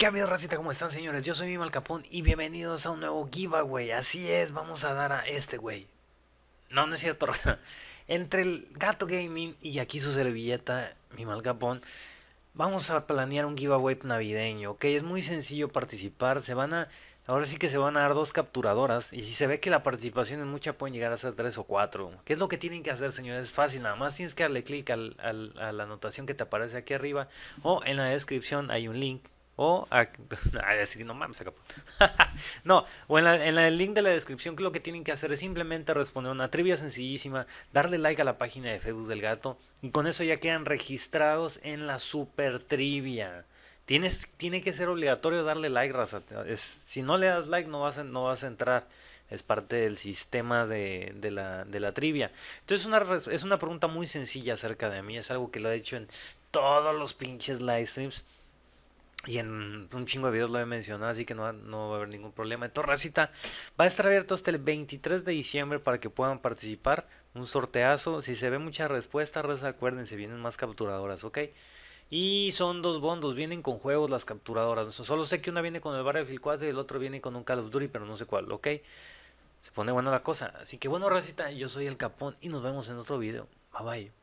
¿Qué ha habido, racita? ¿Cómo están, señores? Yo soy Mimal Capón y bienvenidos a un nuevo giveaway. Así es, vamos a dar a este güey. No, no es cierto. Entre el Gato Gaming y aquí su servilleta, Mimal Capón, vamos a planear un giveaway navideño, ¿ok? Es muy sencillo participar. Se van a... Ahora sí que se van a dar dos capturadoras y si se ve que la participación es mucha pueden llegar a ser tres o cuatro. ¿Qué es lo que tienen que hacer señores? Es fácil, nada más tienes que darle clic a la anotación que te aparece aquí arriba o en la descripción hay un link o, no mames, no, o en, el link de la descripción, que lo que tienen que hacer es simplemente responder una trivia sencillísima, darle like a la página de Facebook del gato, y con eso ya quedan registrados en la super trivia. Tienes, tiene que ser obligatorio darle like, raza. si no le das like, no vas, no vas a entrar es parte del sistema de, de, la, trivia. Entonces una, es una pregunta muy sencilla acerca de mí, es algo que lo he hecho en todos los pinches live streams. Y en un chingo de videos lo he mencionado, así que no, va a haber ningún problema. Entonces, Racita, va a estar abierto hasta el 23 de diciembre para que puedan participar. Un sorteazo. Si se ve mucha respuesta, Raza, acuérdense, vienen más capturadoras, ¿ok? Y son dos bondos, vienen con juegos las capturadoras. Solo sé que una viene con el Battlefield 4 y el otro viene con un Call of Duty, pero no sé cuál, ¿ok? Se pone buena la cosa. Así que bueno, Racita, yo soy el Capón y nos vemos en otro video. Bye bye.